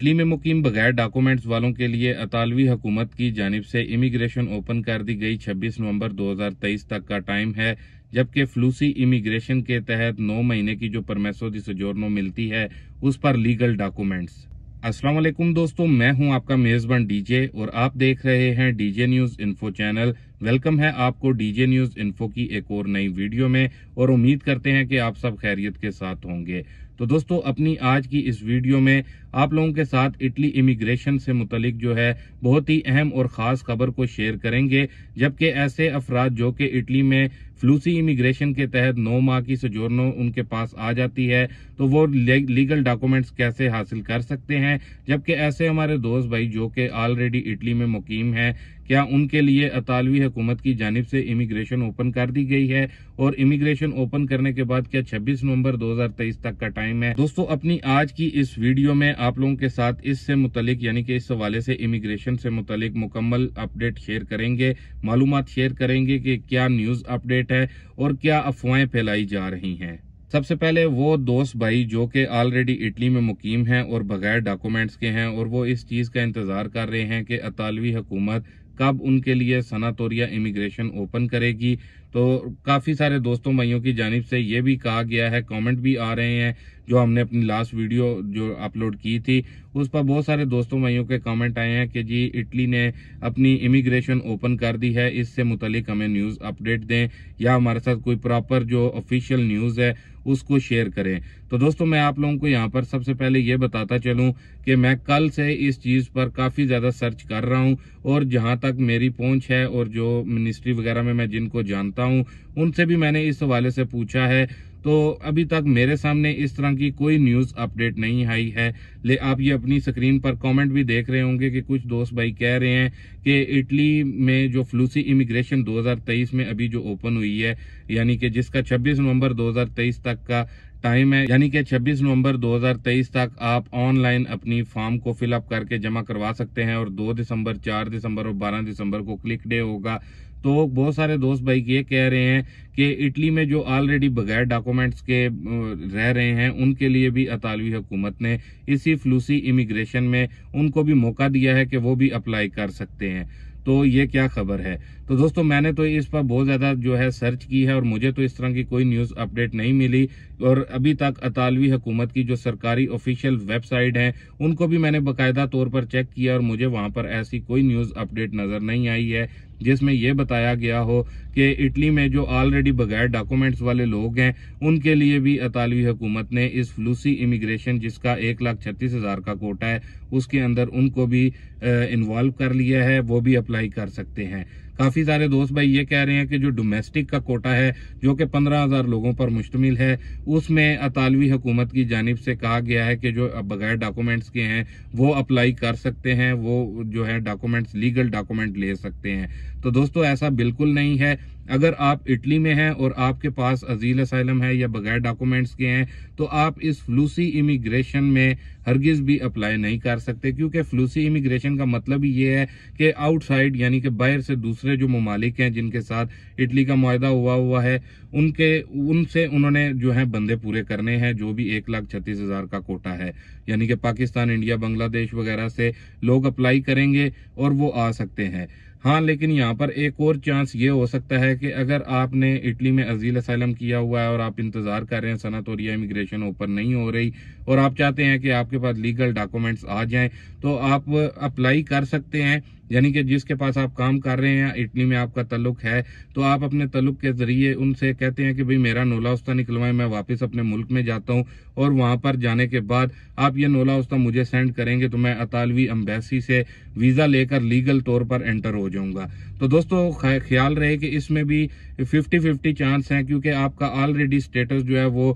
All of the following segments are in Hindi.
दिल्ली में मुकीम बगैर डॉक्यूमेंट्स वालों के लिए अतालवी हुकूमत की जानब से इमिग्रेशन ओपन कर दी गई 26 नवंबर 2023 तक का टाइम है जबकि फ्लूसी इमिग्रेशन के तहत 9 महीने की जो परमेसो दी सजोरनो मिलती है उस पर लीगल डॉक्यूमेंट्स अस्सलाम वालेकुम दोस्तों मैं हूं आपका मेजबान डीजे और आप देख रहे हैं DJ news info channel welcome है आपको डीजे न्यूज इन्फो की एक और नई वीडियो में और उम्मीद करते हैं कि आप सब खैरियत के साथ होंगे तो दोस्तों अपनी आज की इस वीडियो में आप लोगों के साथ इटली इमिग्रेशन से मुतलिक जो है बहुत ही अहम और ख़ास खबर को शेयर करेंगे जबकि ऐसे अफराद जो कि इटली में फ्लूसी इमिग्रेशन के तहत नौ माह की सजोरनो उनके पास आ जाती है तो वो लीगल डॉक्यूमेंट्स कैसे हासिल कर सकते हैं जबकि ऐसे हमारे दोस्त भाई जो कि ऑलरेडी इटली में मुकीम है क्या उनके लिए अतालवी हुकूमत की जानब से इमिग्रेशन ओपन कर दी गई है और इमिग्रेशन ओपन करने के बाद क्या 26 नवंबर 2023 तक का टाइम है दोस्तों अपनी आज की इस वीडियो में आप लोगों के साथ इससे मुतलिक यानी कि इस हवाले से इमिग्रेशन से मुतलिक मुकम्मल अपडेट शेयर करेंगे मालूम शेयर करेंगे कि क्या न्यूज़ अपडेट है और क्या अफवाहें फैलाई जा रही हैं सबसे पहले वो दोस्त भाई जो कि ऑलरेडी इटली में मुकीम हैं और बगैर डॉक्यूमेंट्स के हैं और वो इस चीज़ का इंतज़ार कर रहे हैं कि अतालवी हुकूमत कब उनके लिए सनातोरिया इमिग्रेशन ओपन करेगी तो काफ़ी सारे दोस्तों भाइयों की जानब से ये भी कहा गया है कमेंट भी आ रहे हैं जो हमने अपनी लास्ट वीडियो जो अपलोड की थी उस पर बहुत सारे दोस्तों भाइयों के कमेंट आए हैं कि जी इटली ने अपनी इमिग्रेशन ओपन कर दी है इससे मुतलिक हमें न्यूज़ अपडेट दें या हमारे साथ कोई प्रॉपर जो ऑफिशियल न्यूज़ है उसको शेयर करें तो दोस्तों मैं आप लोगों को यहाँ पर सबसे पहले ये बताता चलूँ कि मैं कल से इस चीज़ पर काफ़ी ज़्यादा सर्च कर रहा हूँ और जहाँ तक मेरी पहुँच है और जो मिनिस्ट्री वगैरह में मैं जिनको जानता हूँ उनसे भी मैंने इस हवाले से पूछा है तो अभी तक मेरे सामने इस तरह की कोई न्यूज़ अपडेट नहीं आई है ले आप ये अपनी स्क्रीन पर कमेंट भी देख रहे होंगे कि कुछ दोस्त भाई कह रहे हैं कि इटली में जो फ्लूसी इमिग्रेशन 2023 में अभी जो ओपन हुई है यानी कि जिसका 26 नवंबर 2023 तक का टाइम है यानी कि 26 नवंबर 2023 तक आप ऑनलाइन अपनी फॉर्म को फिलअप करके जमा करवा सकते हैं और दो दिसंबर चार दिसंबर और बारह दिसंबर को क्लिक डे होगा तो बहुत सारे दोस्त भाई ये कह रहे हैं कि इटली में जो ऑलरेडी बगैर डॉक्यूमेंट्स के रह रहे हैं उनके लिए भी अतालवी हुकूमत ने इसी फ्लूसी इमिग्रेशन में उनको भी मौका दिया है कि वो भी अप्लाई कर सकते हैं तो ये क्या खबर है तो दोस्तों मैंने तो इस पर बहुत ज़्यादा जो है सर्च की है और मुझे तो इस तरह की कोई न्यूज़ अपडेट नहीं मिली और अभी तक अतालवी हुकूमत की जो सरकारी ऑफिशियल वेबसाइट है उनको भी मैंने बाकायदा तौर पर चेक किया और मुझे वहां पर ऐसी कोई न्यूज़ अपडेट नज़र नहीं आई है जिसमें यह बताया गया हो कि इटली में जो ऑलरेडी बगैर डॉक्यूमेंट्स वाले लोग हैं उनके लिए भी अतालवी हुकूमत ने इस फ्लूसी इमिग्रेशन जिसका एक लाख छत्तीस हज़ार का कोटा है उसके अंदर उनको भी इन्वॉल्व कर लिया है वो भी अप्लाई कर सकते हैं काफी सारे दोस्त भाई ये कह रहे हैं कि जो डोमेस्टिक का कोटा है जो कि पंद्रह हजार लोगों पर मुश्तमिल है उसमें अतालवी हुकूमत की जानब से कहा गया है कि जो बगैर डॉक्यूमेंट्स के हैं वो अप्लाई कर सकते हैं वो जो है डॉक्यूमेंट्स लीगल डॉक्यूमेंट ले सकते हैं तो दोस्तों ऐसा बिल्कुल नहीं है अगर आप इटली में हैं और आपके पास अजील असाइलम है या बगैर डॉक्यूमेंट्स के हैं तो आप इस फ्लूसी इमिग्रेशन में हरगिज भी अप्लाई नहीं कर सकते क्योंकि फ्लूसी इमिग्रेशन का मतलब ही ये है कि आउटसाइड यानी कि बाहर से दूसरे जो ममालिक हैं जिनके साथ इटली का माहा हुआ हुआ है उनके उनसे उन्होंने जो है बंदे पूरे करने हैं जो भी एक लाख छत्तीस हजार का कोटा है यानी कि पाकिस्तान इंडिया बांग्लादेश वगैरह से लोग अप्लाई करेंगे और वो आ सकते हैं हाँ लेकिन यहाँ पर एक और चांस ये हो सकता है कि अगर आपने इटली में अजील असलम किया हुआ है और आप इंतज़ार कर रहे हैं सनत और इमिग्रेशन ओपन नहीं हो रही और आप चाहते हैं कि आपके पास लीगल डॉक्यूमेंट्स आ जाएं तो आप अप्लाई कर सकते हैं यानी कि जिसके पास आप काम कर रहे हैं इटली में आपका तल्लुक है तो आप अपने तल्लुक के ज़रिए उनसे कहते हैं कि भाई मेरा नोला उस्ता निकलवाएं मैं वापस अपने मुल्क में जाता हूं और वहां पर जाने के बाद आप ये नोला उस्ता मुझे सेंड करेंगे तो मैं अतालवी अम्बेसी से वीज़ा लेकर लीगल तौर पर एंटर हो जाऊंगा तो दोस्तों ख्याल रहे कि इसमें भी फिफ्टी फिफ्टी चांस हैं क्योंकि आपका ऑलरेडी स्टेटस जो है वो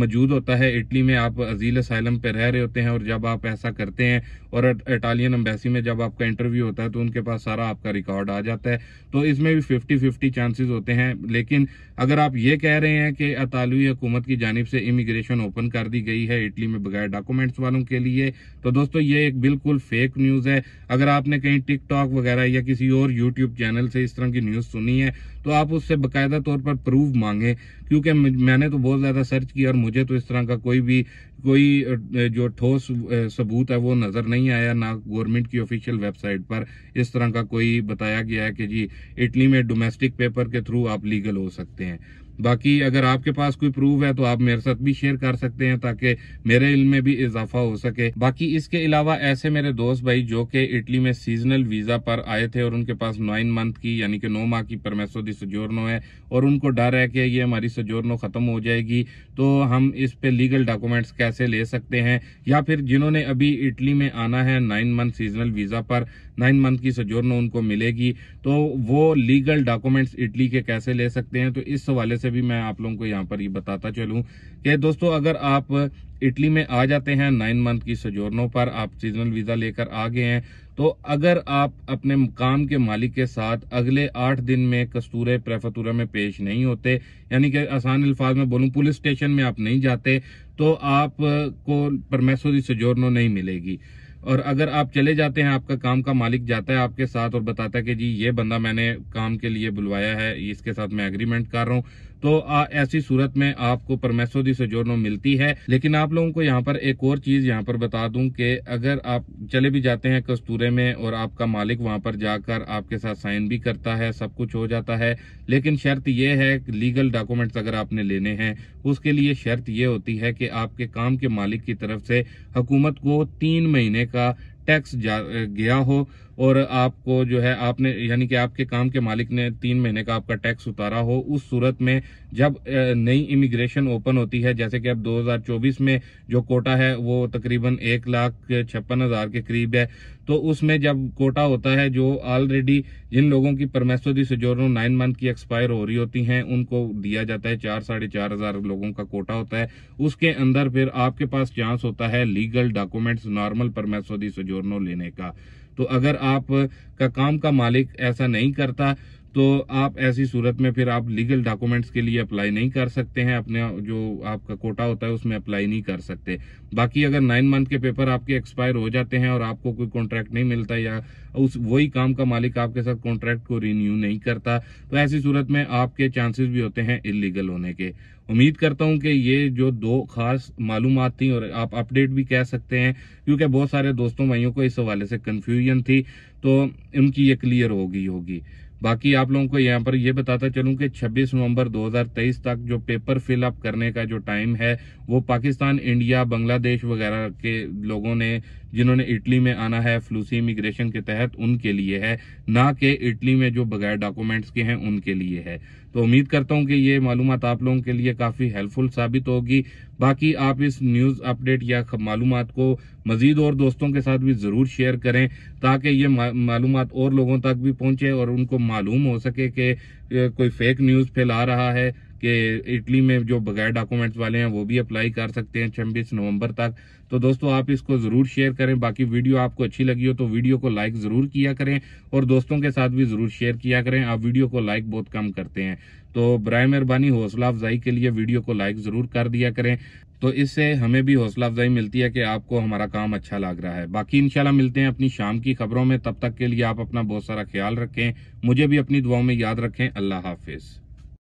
मौजूद होता है इटली में आप अजील सैलम पर रह रहे होते हैं और जब आप ऐसा करते हैं और इटालियन अम्बेसी में जब आपका इंटरव्यू होता है है तो उनके पास सारा आपका रिकॉर्ड आ जाता है तो इसमें भी फिफ्टी फिफ्टी चांसेस होते हैं लेकिन अगर आप ये कह रहे हैं कि अतालवी हुकूमत की जानब से इमिग्रेशन ओपन कर दी गई है इटली में बगैर डॉक्यूमेंट्स वालों के लिए तो दोस्तों ये एक बिल्कुल फेक न्यूज़ है अगर आपने कहीं टिकटॉक वगैरह या किसी और यूट्यूब चैनल से इस तरह की न्यूज़ सुनी है तो आप उससे बाकायदा तौर पर प्रूफ मांगें क्योंकि मैंने तो बहुत ज़्यादा सर्च किया और मुझे तो इस तरह का कोई भी कोई जो ठोस सबूत है वो नज़र नहीं आया ना गवर्नमेंट की ऑफिशियल वेबसाइट पर इस तरह का कोई बताया गया है कि जी इटली में डोमेस्टिक पेपर के थ्रू आप लीगल हो सकते हैं बाकी अगर आपके पास कोई प्रूफ है तो आप मेरे साथ भी शेयर कर सकते हैं ताकि मेरे इल्म में भी इजाफा हो सके बाकी इसके अलावा ऐसे मेरे दोस्त भाई जो कि इटली में सीजनल वीजा पर आए थे और उनके पास नाइन मंथ की यानी कि नौ माह की परमेसो दी सजोरनो है और उनको डर है कि ये हमारी सजोरनो खत्म हो जाएगी तो हम इस पे लीगल डॉक्यूमेंट्स कैसे ले सकते हैं या फिर जिन्होंने अभी इटली में आना है नाइन मंथ सीजनल वीजा पर नाइन मंथ की सजोरन उनको मिलेगी तो वो लीगल डॉक्यूमेंट्स इटली के कैसे ले सकते हैं तो इस हवाले से भी मैं आप लोगों को यहाँ पर ये बताता चलूँ कि दोस्तों अगर आप इटली में आ जाते हैं नाइन मंथ की सजोर्नों पर आप सीजनल वीज़ा लेकर आ गए हैं तो अगर आप अपने मुकाम के मालिक के साथ अगले आठ दिन में कस्तूरे प्रेफतूर में पेश नहीं होते यानी कि आसान अल्फाज में बोलूँ पुलिस स्टेशन में आप नहीं जाते तो आपको परमेसोरी सजोर्नो नहीं मिलेगी और अगर आप चले जाते हैं आपका काम का मालिक जाता है आपके साथ और बताता है कि जी ये बंदा मैंने काम के लिए बुलवाया है इसके साथ मैं एग्रीमेंट कर रहा हूँ तो आ, ऐसी सूरत में आपको परमेसो दी सजोरनो मिलती है लेकिन आप लोगों को यहाँ पर एक और चीज यहाँ पर बता दूं कि अगर आप चले भी जाते हैं कस्तूरे में और आपका मालिक वहां पर जाकर आपके साथ साइन भी करता है सब कुछ हो जाता है लेकिन शर्त यह है लीगल डॉक्यूमेंट्स अगर आपने लेने हैं उसके लिए शर्त यह होती है कि आपके काम के मालिक की तरफ से हुकूमत को तीन महीने का टैक्स गया हो और आपको जो है आपने यानी कि आपके काम के मालिक ने तीन महीने का आपका टैक्स उतारा हो उस सूरत में जब नई इमिग्रेशन ओपन होती है जैसे कि अब 2024 में जो कोटा है वो तकरीबन एक लाख छप्पन हज़ार के करीब है तो उसमें जब कोटा होता है जो ऑलरेडी जिन लोगों की परमेसो दी नाइन मंथ की एक्सपायर हो रही होती हैं उनको दिया जाता है चार साढ़े चार हज़ार लोगों का कोटा होता है उसके अंदर फिर आपके पास चांस होता है लीगल डॉक्यूमेंट्स नॉर्मल परमेसो दी लेने का तो अगर आप का काम का मालिक ऐसा नहीं करता तो आप ऐसी सूरत में फिर आप लीगल डॉक्यूमेंट्स के लिए अप्लाई नहीं कर सकते हैं अपने जो आपका कोटा होता है उसमें अप्लाई नहीं कर सकते बाकी अगर नाइन मंथ के पेपर आपके एक्सपायर हो जाते हैं और आपको कोई कॉन्ट्रैक्ट नहीं मिलता या उस वही काम का मालिक आपके साथ कॉन्ट्रैक्ट को रिन्यू नहीं करता तो ऐसी सूरत में आपके चांसेस भी होते हैं इलीगल होने के उम्मीद करता हूं कि ये जो दो खास मालूम थी और आप अपडेट भी कह सकते हैं क्योंकि बहुत सारे दोस्तों भाइयों को इस हवाले से कन्फ्यूजन थी तो उनकी ये क्लियर होगी होगी बाकी आप लोगों को यहाँ पर यह बताता चलूँ कि 26 नवंबर 2023 तक जो पेपर फिल अप करने का जो टाइम है वो पाकिस्तान इंडिया बांग्लादेश वगैरह के लोगों ने जिन्होंने इटली में आना है फ्लूसी इमिग्रेशन के तहत उनके लिए है ना कि इटली में जो बगैर डॉक्यूमेंट्स के हैं उनके लिए है तो उम्मीद करता हूं कि ये मालूम आप लोगों के लिए काफ़ी हेल्पफुल साबित होगी बाकी आप इस न्यूज़ अपडेट या मालूम को मज़ीद और दोस्तों के साथ भी ज़रूर शेयर करें ताकि ये मालूम और लोगों तक भी पहुँचे और उनको मालूम हो सके कि कोई फेक न्यूज़ फैला रहा है कि इटली में जो बगैर डॉक्यूमेंट्स वाले हैं वो भी अप्लाई कर सकते हैं छब्बीस नवंबर तक तो दोस्तों आप इसको ज़रूर शेयर करें बाकी वीडियो आपको अच्छी लगी हो तो वीडियो को लाइक ज़रूर किया करें और दोस्तों के साथ भी ज़रूर शेयर किया करें आप वीडियो को लाइक बहुत कम करते हैं तो बर मेहरबानी हौसला अफजाई के लिए वीडियो को लाइक ज़रूर कर दिया करें तो इससे हमें भी हौसला अफजाई मिलती है कि आपको हमारा काम अच्छा लग रहा है बाकी इंशाल्लाह मिलते हैं अपनी शाम की खबरों में तब तक के लिए आप अपना बहुत सारा ख्याल रखें मुझे भी अपनी दुआओं में याद रखें अल्लाह हाफिज़